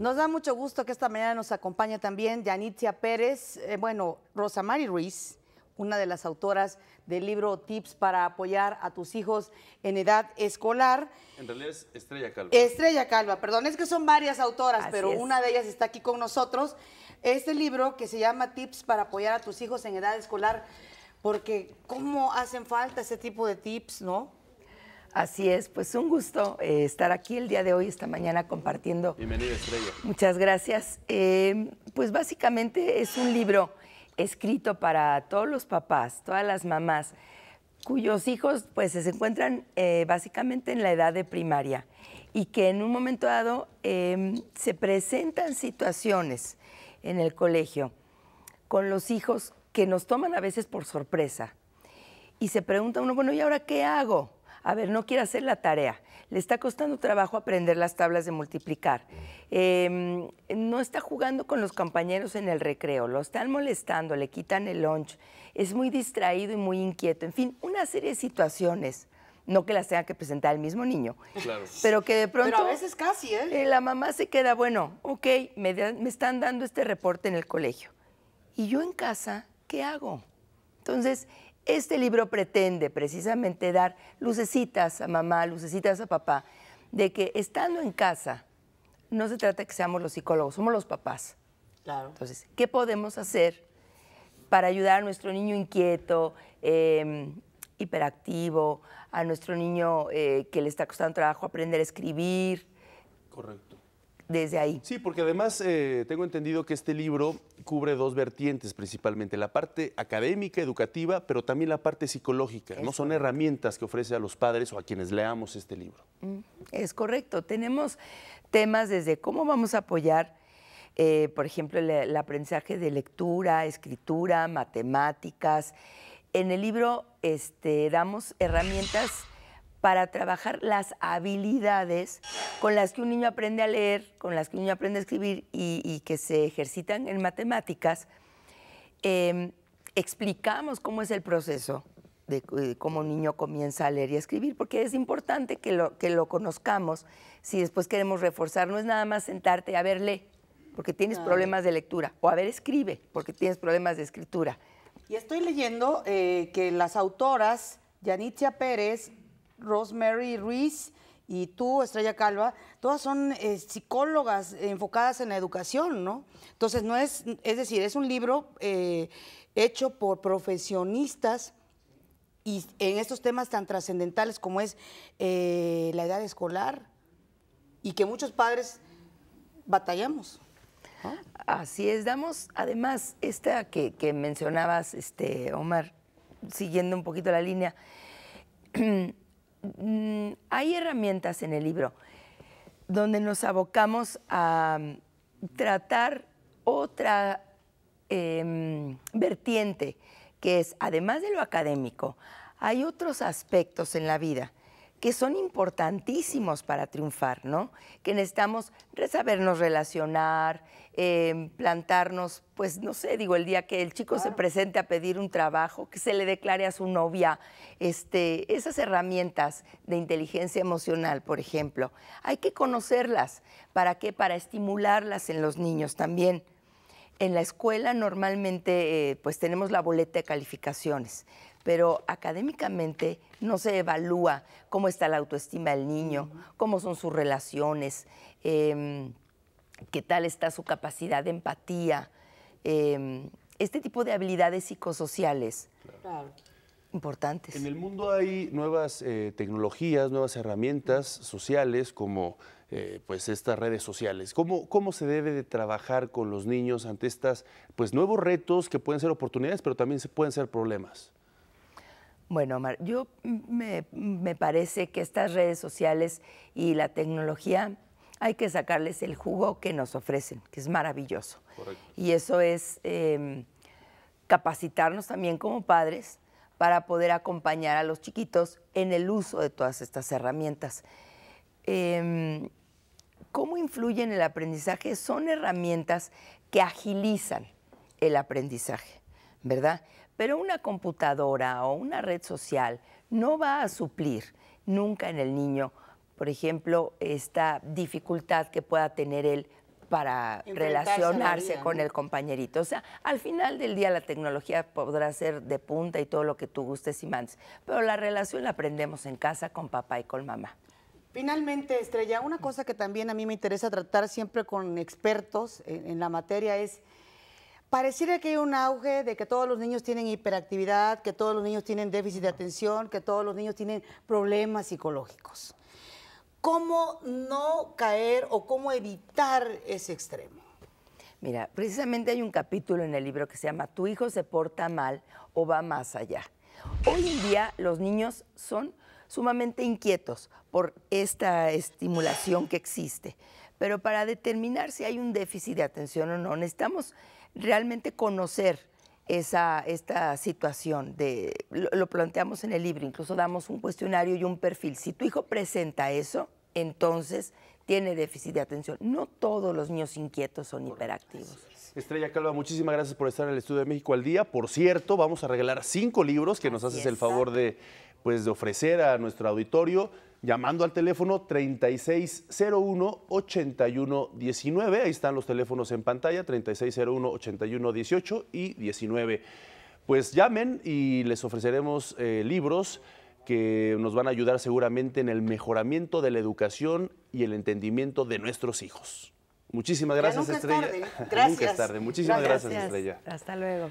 Nos da mucho gusto que esta mañana nos acompañe también Yanitia Pérez, bueno eh, bueno, Rosamari Ruiz, una de las autoras del libro Tips para apoyar a tus hijos en edad escolar. En realidad es Estrella Calva. Estrella Calva, perdón, es que son varias autoras, pero una de ellas está aquí con nosotros. Este libro que se llama Tips para apoyar a tus hijos en edad escolar, porque cómo hacen falta ese tipo de tips, ¿no? Así es, pues un gusto eh, estar aquí el día de hoy, esta mañana compartiendo. Bienvenida, Estrella. Muchas gracias. Em, pues básicamente es un libro escrito para todos los papás, todas las mamás, cuyos hijos pues se encuentran eh, básicamente en la edad de primaria y que en un momento dado em, se presentan situaciones en el colegio con los hijos que nos toman a veces por sorpresa. Y se pregunta uno, bueno, ¿y ahora qué hago? a ver, no quiere hacer la tarea, le está costando trabajo aprender las tablas de multiplicar, em, no está jugando con los compañeros en el recreo, lo están molestando, le quitan el lunch, es muy distraído y muy inquieto, en fin, una serie de situaciones no que las tenga que presentar el mismo niño. Claro. Pero que de pronto. Pero a veces casi, ¿eh? eh la mamá se queda, bueno, ok, me, me, están dando este reporte en el colegio. ¿Y yo en casa qué hago? Entonces, este libro pretende precisamente dar lucecitas a mamá, lucecitas a papá, de que estando en casa, no se trata que seamos los psicólogos, somos los papás. Claro. Entonces, ¿qué podemos hacer para ayudar a nuestro niño inquieto, em, hiperactivo, a nuestro niño eh, que le está costando trabajo aprender a escribir? Correcto desde ahí. Sí, porque además eh, tengo entendido que este libro cubre dos vertientes principalmente, la parte académica, educativa, pero también la parte psicológica. no son herramientas que ofrece a los padres o a quienes leamos este libro. Mm, es correcto. Tenemos temas desde cómo vamos a apoyar, eh, por ejemplo, el, el aprendizaje de lectura, escritura, matemáticas. En el libro este, damos herramientas para trabajar las habilidades con las que un niño aprende a leer, con las que un niño aprende a escribir y, que se ejercitan en matemáticas. Em, explicamos cómo es el proceso de, cómo un niño comienza a leer y a escribir, porque es importante que lo, que lo conozcamos si después queremos reforzar. No es nada más sentarte a ver, lee, porque tienes problemas de lectura, o a ver, escribe, porque tienes problemas de escritura. Y estoy leyendo eh, que las autoras, Yanitia Pérez Rosemary Ruiz y tú, Estrella Calva, todas son eh, psicólogas enfocadas en la educación, ¿no? Entonces, no es, es decir, es un libro eh, hecho por profesionistas y en estos temas tan trascendentales como es eh, la edad escolar y que muchos padres batallamos. Así es, damos además esta que, que mencionabas, este, Omar, siguiendo un poquito la línea. Mm, hay herramientas en el libro donde nos abocamos a mm, tratar otra em, vertiente, que es, además de lo académico, hay otros aspectos en la vida que son importantísimos para triunfar, ¿no? Que necesitamos sabernos relacionar, em, plantarnos, pues no sé, digo, el día que el chico se presente a pedir un trabajo, que se le declare a su novia, este, esas herramientas de inteligencia emocional, por ejemplo, hay que conocerlas. ¿Para qué? Para estimularlas en los niños también. En la escuela normalmente eh, pues tenemos la boleta de calificaciones pero académicamente no se evalúa cómo está la autoestima del niño, cómo son sus relaciones, em, qué tal está su capacidad de empatía, em, este tipo de habilidades psicosociales. Claro. Importantes. En el mundo hay nuevas eh, tecnologías, nuevas herramientas sociales como eh, pues estas redes sociales. ¿Cómo, ¿Cómo se debe de trabajar con los niños ante estos pues nuevos retos que pueden ser oportunidades, pero también se pueden ser problemas? Bueno, Omar, yo me, parece que estas redes sociales y la tecnología hay que sacarles el jugo que nos ofrecen, que es maravilloso. Y eso es em, capacitarnos también como padres para poder acompañar a los chiquitos en el uso de todas estas herramientas. ¿Cómo em, ¿Cómo influyen el aprendizaje? Son herramientas que agilizan el aprendizaje, ¿verdad? Pero una computadora o una red social no va a suplir nunca en el niño, por ejemplo, esta dificultad que pueda tener él para relacionarse con el compañerito. O sea, al final del día la tecnología podrá ser de punta y todo lo que tú gustes y mandes, pero la relación la aprendemos en casa con papá y con mamá. Finalmente, Estrella, una cosa que también a mí me interesa tratar siempre con expertos en la materia es Pareciera que hay un auge de que todos los niños tienen hiperactividad, que todos los niños tienen déficit de atención, que todos los niños tienen problemas psicológicos. ¿Cómo no caer o cómo evitar ese extremo? Mira, precisamente hay un capítulo en el libro que se llama Tu hijo se porta mal o va más allá. Hoy en día los niños son sumamente inquietos por esta estimulación que existe. Pero para determinar si hay un déficit de atención o no, necesitamos realmente conocer esta situación. lo, planteamos en el libro, incluso damos un cuestionario y un perfil. Si tu hijo presenta eso, entonces tiene déficit de atención. No todos los niños inquietos son hiperactivos. Estrella Calva, muchísimas gracias por estar en el Estudio de México al Día. Por cierto, vamos a regalar cinco libros que nos haces el favor de, pues, de ofrecer a nuestro auditorio llamando al teléfono 3601-8119. Ahí están los teléfonos en pantalla, 3601-8118 y 19. Pues llamen y les ofreceremos eh, libros que nos van a ayudar seguramente en el mejoramiento de la educación y el entendimiento de nuestros hijos. Muchísimas gracias, Estrella. Es tarde. nunca es tarde. Muchísimas gracias, Estrella. Hasta luego.